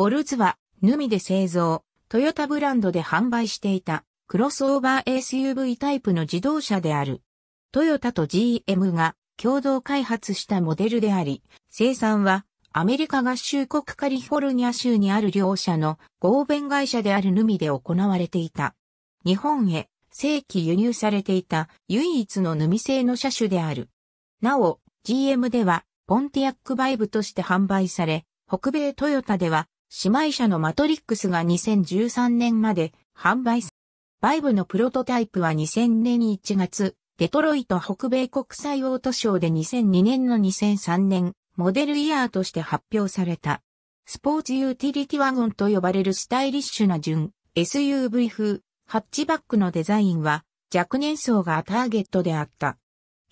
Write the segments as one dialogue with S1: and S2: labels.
S1: ボルズは、ヌミで製造、トヨタブランドで販売していた、クロスオーバー SUV タイプの自動車である。トヨタと GM が共同開発したモデルであり、生産はアメリカ合衆国カリフォルニア州にある両社の合弁会社であるヌミで行われていた。日本へ正規輸入されていた唯一のヌミ製の車種である。なお、GM ではポンティアックバイブとして販売され、北米トヨタでは姉妹車のマトリックスが2013年まで販売さバイブのプロトタイプは2000年1月、デトロイト北米国際オートショーで2002年の2003年、モデルイヤーとして発表された。スポーツユーティリティワゴンと呼ばれるスタイリッシュな純 SUV 風ハッチバックのデザインは若年層がターゲットであった。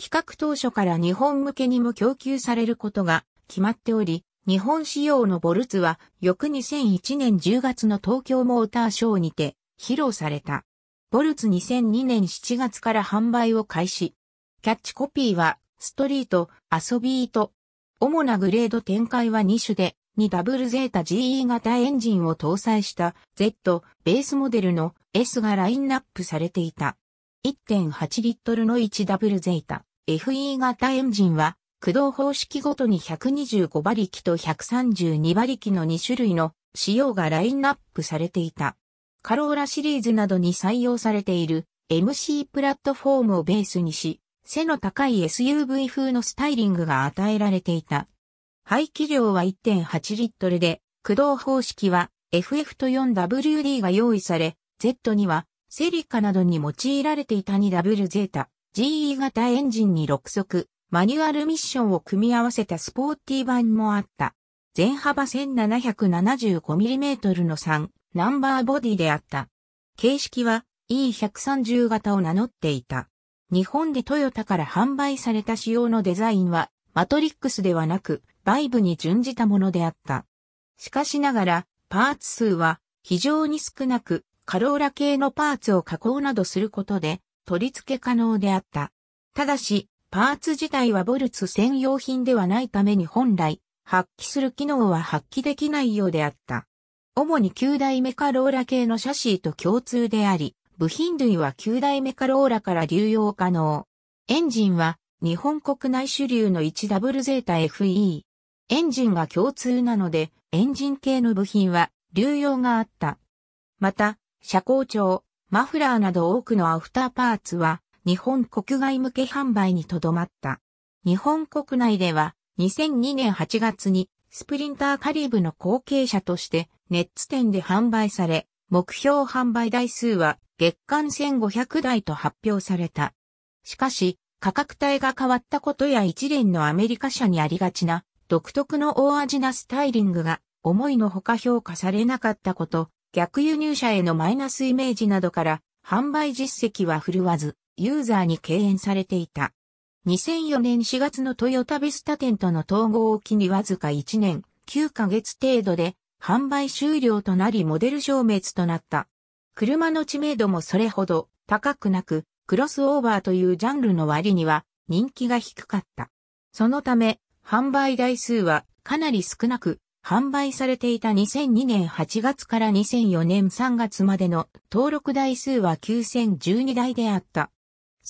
S1: 企画当初から日本向けにも供給されることが決まっており、日本仕様のボルツは、翌2001年10月の東京モーターショーにて、披露された。ボルツ2002年7月から販売を開始。キャッチコピーは、ストリート、遊び糸。主なグレード展開は2種で、2ダブルゼータ GE 型エンジンを搭載した Z ベースモデルの S がラインナップされていた。1.8リットルの1ダブルゼータ FE 型エンジンは駆動方式ごとに125馬力と132馬力の2種類の仕様がラインナップされていた。カローラシリーズなどに採用されている MC プラットフォームをベースにし、背の高い SUV 風のスタイリングが与えられていた。排気量は1.8リットルで、駆動方式は FF と 4WD が用意され、Z にはセリカなどに用いられていた 2W ゼータ、GE 型エンジンに6速、マニュアルミッションを組み合わせたスポーティー版もあった。全幅 1775mm の3ナンバーボディであった。形式は E130 型を名乗っていた。日本でトヨタから販売された仕様のデザインはマトリックスではなくバイブに準じたものであった。しかしながらパーツ数は非常に少なくカローラ系のパーツを加工などすることで取り付け可能であった。ただし、パーツ自体はボルツ専用品ではないために本来発揮する機能は発揮できないようであった。主に9代目カローラ系のシャシーと共通であり、部品類は9代目カローラから流用可能。エンジンは日本国内主流の 1WZFE。エンジンが共通なので、エンジン系の部品は流用があった。また、車高調、マフラーなど多くのアフターパーツは日本国外向け販売にとどまった。日本国内では2002年8月にスプリンターカリブの後継者としてネッツ店で販売され、目標販売台数は月間1500台と発表された。しかし、価格帯が変わったことや一連のアメリカ社にありがちな独特の大味なスタイリングが思いのほか評価されなかったこと、逆輸入者へのマイナスイメージなどから販売実績は振るわず、ユーザーに敬遠されていた。2004年4月のトヨタビスタ店との統合を機にわずか1年9ヶ月程度で販売終了となりモデル消滅となった。車の知名度もそれほど高くなく、クロスオーバーというジャンルの割には人気が低かった。そのため、販売台数はかなり少なく、販売されていた2002年8月から2004年3月までの登録台数は9012台であった。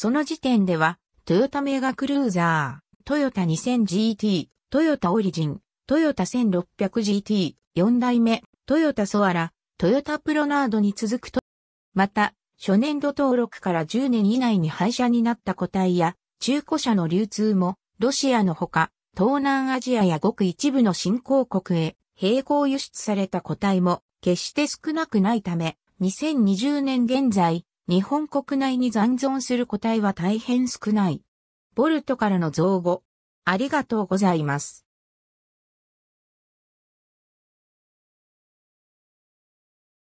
S1: その時点では、トヨタメガクルーザー、トヨタ 2000GT、トヨタオリジン、トヨタ 1600GT、4代目、トヨタソアラ、トヨタプロナードに続くと、また、初年度登録から10年以内に廃車になった個体や、中古車の流通も、ロシアのほか、東南アジアやごく一部の新興国へ、並行輸出された個体も、決して少なくないため、2020年現在、日本国内に残存する個体は大変少ない。ボルトからの造語。ありがとうございます。